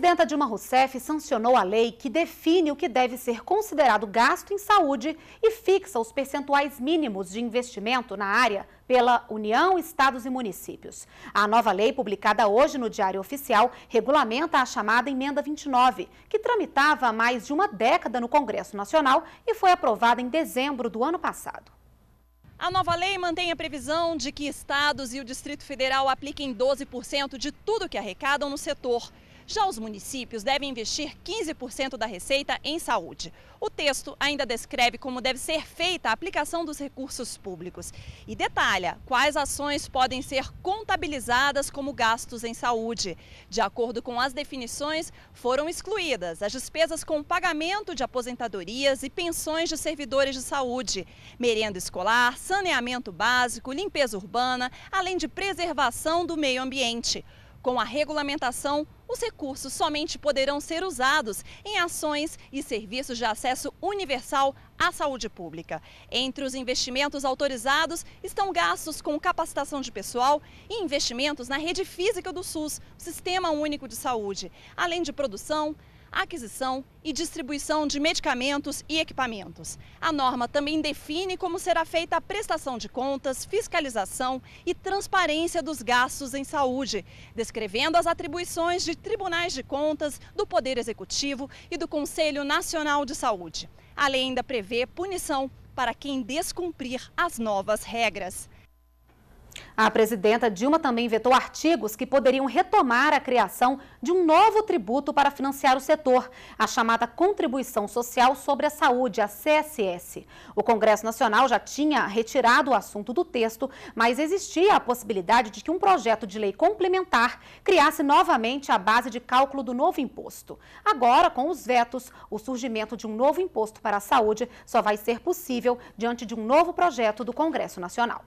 presidenta Dilma Rousseff sancionou a lei que define o que deve ser considerado gasto em saúde e fixa os percentuais mínimos de investimento na área pela União, estados e municípios. A nova lei, publicada hoje no Diário Oficial, regulamenta a chamada Emenda 29, que tramitava há mais de uma década no Congresso Nacional e foi aprovada em dezembro do ano passado. A nova lei mantém a previsão de que estados e o Distrito Federal apliquem 12% de tudo que arrecadam no setor. Já os municípios devem investir 15% da receita em saúde. O texto ainda descreve como deve ser feita a aplicação dos recursos públicos e detalha quais ações podem ser contabilizadas como gastos em saúde. De acordo com as definições, foram excluídas as despesas com pagamento de aposentadorias e pensões de servidores de saúde, merenda escolar, saneamento básico, limpeza urbana, além de preservação do meio ambiente. Com a regulamentação, os recursos somente poderão ser usados em ações e serviços de acesso universal à saúde pública. Entre os investimentos autorizados estão gastos com capacitação de pessoal e investimentos na rede física do SUS, Sistema Único de Saúde, além de produção, aquisição e distribuição de medicamentos e equipamentos. A norma também define como será feita a prestação de contas, fiscalização e transparência dos gastos em saúde, descrevendo as atribuições de tribunais de contas, do Poder Executivo e do Conselho Nacional de Saúde. A lei ainda prevê punição para quem descumprir as novas regras. A presidenta Dilma também vetou artigos que poderiam retomar a criação de um novo tributo para financiar o setor, a chamada Contribuição Social sobre a Saúde, a CSS. O Congresso Nacional já tinha retirado o assunto do texto, mas existia a possibilidade de que um projeto de lei complementar criasse novamente a base de cálculo do novo imposto. Agora, com os vetos, o surgimento de um novo imposto para a saúde só vai ser possível diante de um novo projeto do Congresso Nacional.